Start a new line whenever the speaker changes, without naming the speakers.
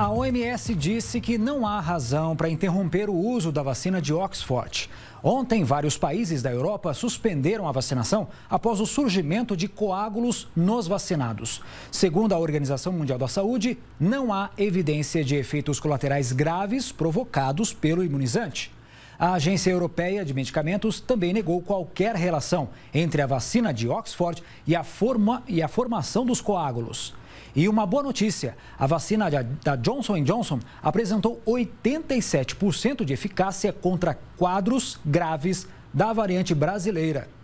A OMS disse que não há razão para interromper o uso da vacina de Oxford. Ontem, vários países da Europa suspenderam a vacinação após o surgimento de coágulos nos vacinados. Segundo a Organização Mundial da Saúde, não há evidência de efeitos colaterais graves provocados pelo imunizante. A Agência Europeia de Medicamentos também negou qualquer relação entre a vacina de Oxford e a, forma, e a formação dos coágulos. E uma boa notícia: a vacina da Johnson Johnson apresentou 87% de eficácia contra quadros graves da variante brasileira.